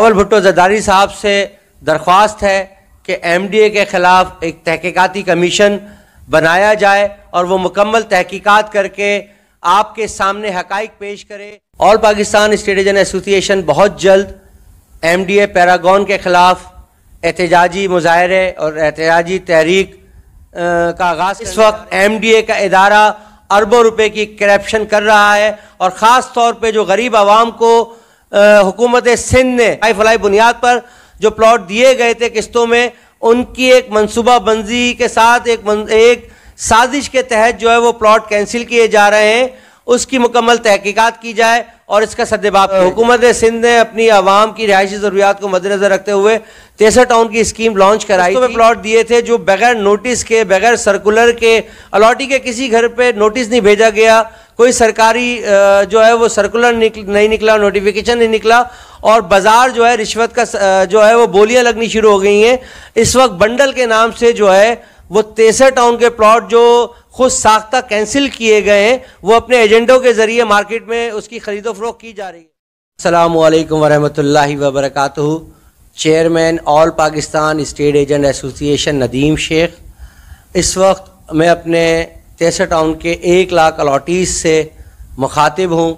अवल भुट्टो जदारी साहब से दरख्वास्त है कि एम डी ए के ख़िलाफ़ एक तहकीकती कमीशन बनाया जाए और वो मुकम्मल तहकीकात करके आपके सामने हक पेश करे ऑल पाकिस्तान स्टेडिजन एसोसिएशन बहुत जल्द एम डी ए पैरागॉन के ख़िलाफ़ एहतजाजी मुजाहरे और एहतजाजी तहरीक का आगाज़ इस वक्त एम डी ए का इदारा अरबों रुपए की करप्शन कर रहा है और ख़ास तौर पर जो गरीब आवाम को हुकूमत सिंध ने आई फलाई बुनियाद पर जो प्लॉट दिए गए थे किस्तों में उनकी एक मनसूबा बंदी के साथ एक एक साजिश के तहत जो है वो प्लॉट कैंसिल किए जा रहे हैं उसकी मुकम्मल तहकीकत की जाए और इसका सदबाब हुकूमत सिंध ने अपनी आवाम की रिहायशी ज़रूरियात को मद्देनज़र रखते हुए तेसर टाउन की स्कीम लॉन्च कराई तो प्लॉट दिए थे जो बगैर नोटिस के बगैर सर्कुलर के अलॉटी के किसी घर पर नोटिस नहीं भेजा गया कोई सरकारी जो है वो सर्कुलर निकल, नहीं निकला नोटिफिकेशन नहीं निकला और बाज़ार जो है रिश्वत का जो है वो बोलियां लगनी शुरू हो गई हैं इस वक्त बंडल के नाम से जो है वो तेसर टाउन के प्लॉट जो खुद साख्ता कैंसिल किए गए हैं वो अपने एजेंटों के ज़रिए मार्केट में उसकी ख़रीदो फरोख की जा रही है अल्लाम वरहमल वरक chairman all Pakistan state agent association Nadeem Sheikh इस वक्त मैं अपने तेसर टाउन के एक लाख अलॉटीज से मुखातिब हूँ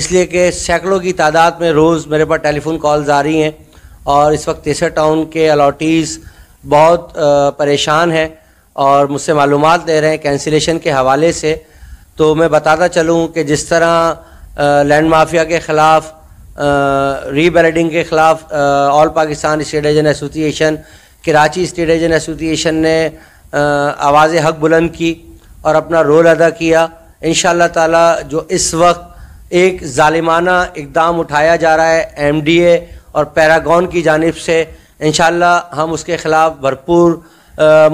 इसलिए कि सैकड़ों की तादाद में रोज़ मेरे पास टेलीफोन कॉल्स आ रही हैं और इस वक्त तेसर टाउन के अलॉटीज़ बहुत परेशान हैं और मुझसे मालूम दे रहे हैं कैंसिलेशन के हवाले से तो मैं बताता चलूँ कि जिस तरह लैंड माफिया के ख़िलाफ़ रीबैलेडिंग के ख़िलाफ़ all Pakistan state agent association Karachi state agent association ने आवाज़ हक बुलंद की और अपना रोल अदा किया इन ताला जो इस वक्त एक ालिमाना इकदाम उठाया जा रहा है एम डी ए और पैरागॉन की जानब से इन हम उसके ख़िलाफ़ भरपूर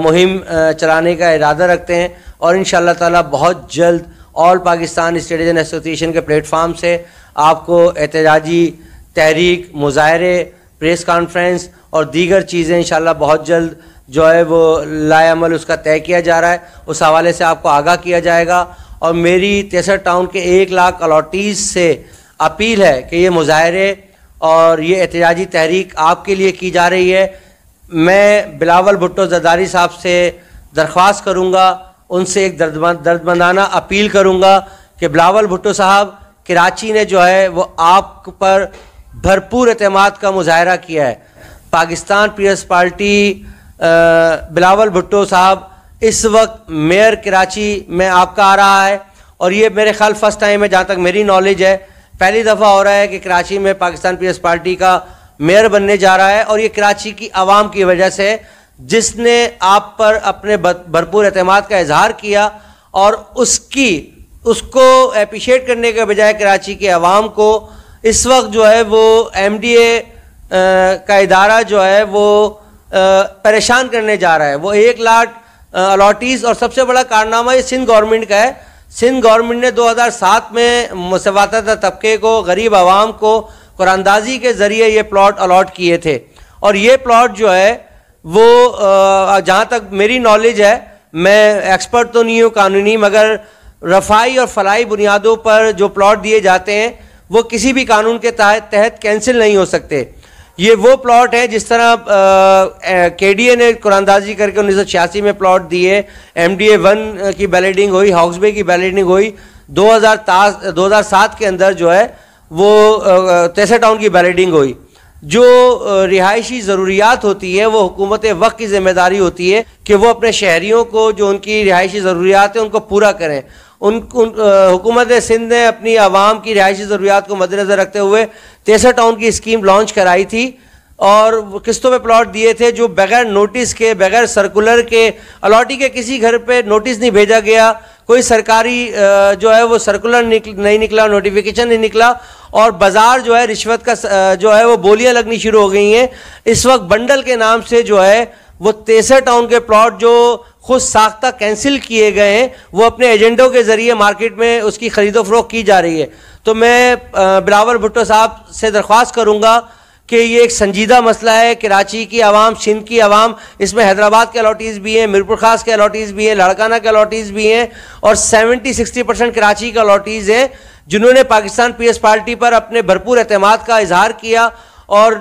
मुहिम चलाने का इरादा रखते हैं और इन ताला बहुत जल्द ऑल पाकिस्तान स्टेडियन एसोसिएशन के प्लेटफार्म से आपको एहतजाजी तहरीक मुजाहरे प्रेस कॉन्फ्रेंस और दीगर चीज़ें इन बहुत जल्द जो है वो लाएमल उसका तय किया जा रहा है उस हवाले से आपको आगाह किया जाएगा और मेरी तेसर टाउन के एक लाख अलॉटीज़ से अपील है कि ये मुजाहरे और ये एहतजाजी तहरीक आपके लिए की जा रही है मैं बिलावल भुट्टो जदारी साहब से दरख्वास्त करूँगा उनसे एक दर्द दर्दमंदाना अपील करूँगा कि बिलावल भुट्टो साहब कराची ने जो है वो आप पर भरपूर अतमाद का मुजाहरा किया है पाकिस्तान पीएस पार्टी बिलावल भुट्टो साहब इस वक्त मेयर कराची में आपका आ रहा है और ये मेरे ख्याल फर्स्ट टाइम है जहाँ तक मेरी नॉलेज है पहली दफ़ा हो रहा है कि कराची में पाकिस्तान पीएस पार्टी का मेयर बनने जा रहा है और ये कराची की आवाम की वजह से जिसने आप पर अपने भरपूर अतमाद का इजहार किया और उसकी उसको अप्रिशिएट करने के बजाय कराची के आवाम को इस वक्त जो है वो एम डी ए का इदारा जो है वो परेशान करने जा रहा है वो एक लाख अलॉटीज़ और सबसे बड़ा कारनामा ये सिंध गवर्नमेंट का है सिंध गवर्नमेंट ने 2007 में मुसवात तबके को गरीब आवाम को कुरानदाजी के ज़रिए ये प्लॉट अलाट किए थे और ये प्लॉट जो है वो जहाँ तक मेरी नॉलेज है मैं एक्सपर्ट तो नहीं हूँ कानूनी मगर रफाई और फलाई बुनियादों पर जो प्लॉट दिए जाते हैं वो किसी भी कानून के तहत कैंसिल नहीं हो सकते ये वो प्लॉट है जिस तरह के डी ए ने कुरानदाजी करके उन्नीस सौ छियासी में प्लॉट दिए एम डी ए वन की बैलेटिंग हुई हाउस की बैलेटिंग हुई हज़ार 2007 के अंदर जो है वो तेसर टाउन की बैलेटिंग हुई जो रिहायशी ज़रूरियात होती है वो हुकूमत वक्त की जिम्मेदारी होती है कि वो अपने शहरीों को जो उनकी रिहायशी ज़रूरियात है उनको पूरा करें उन, उन हुकूमत सिंध ने अपनी आवाम की रिहायशी ज़रूरियात को मद्देनज़र रखते हुए तेसर टाउन की स्कीम लॉन्च कराई थी और किस्तों में प्लॉट दिए थे जो बगैर नोटिस के बगैर सर्कुलर के अलॉटी के किसी घर पे नोटिस नहीं भेजा गया कोई सरकारी जो है वो सर्कुलर निकल नहीं निकला नोटिफिकेशन नहीं निकला और बाज़ार जो है रिश्वत का जो है वो बोलियां लगनी शुरू हो गई हैं इस वक्त बंडल के नाम से जो है वो तेसर टाउन के प्लॉट जो खुद साख्ता कैंसिल किए गए हैं वो अपने एजेंडों के ज़रिए मार्केट में उसकी ख़रीदो फरोख की जा रही है तो मैं बिलावर भुट्टो साहब से दरख्वास्त करूँगा कि ये एक संजीदा मसला है कराची की आवाम सिंध की आवाम इसमें हैदराबाद के अलॉटीज़ भी हैं मीरपुर खास के अलॉटीज़ भी हैं लड़काना के अलॉटीज़ भी हैं और सेवेंटी सिक्सटी परसेंट कराची के अलॉटीज़ हैं जिन्होंने पाकिस्तान पीएस पार्टी पर अपने भरपूर अहतमाद का इजहार किया और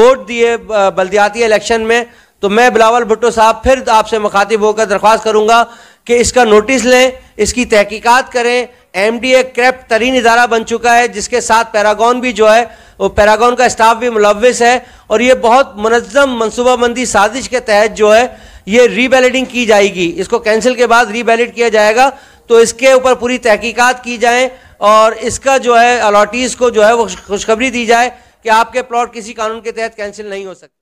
वोट दिए बल्दियाती इलेक्शन में तो मैं बिलावल भुट्टो साहब फिर आपसे मुखातिब होकर दरख्वास्त करूँगा कि इसका नोटिस लें इसकी तहकीकात करें एम डी ए क्रैप तरीन इदारा बन चुका है जिसके साथ पैरागॉन भी जो है वो पैरागॉन का स्टाफ भी मुलविस है और ये बहुत मनज़म मनसूबाबंदी साजिश के तहत जो है ये रीबैलेटिंग की जाएगी इसको कैंसिल के बाद रीबैलेट किया जाएगा तो इसके ऊपर पूरी तहकीकात की जाए और इसका जो है अलॉटीज़ को जो है वो खुशखबरी दी जाए कि आपके प्लॉट किसी कानून के तहत कैंसिल नहीं हो सकते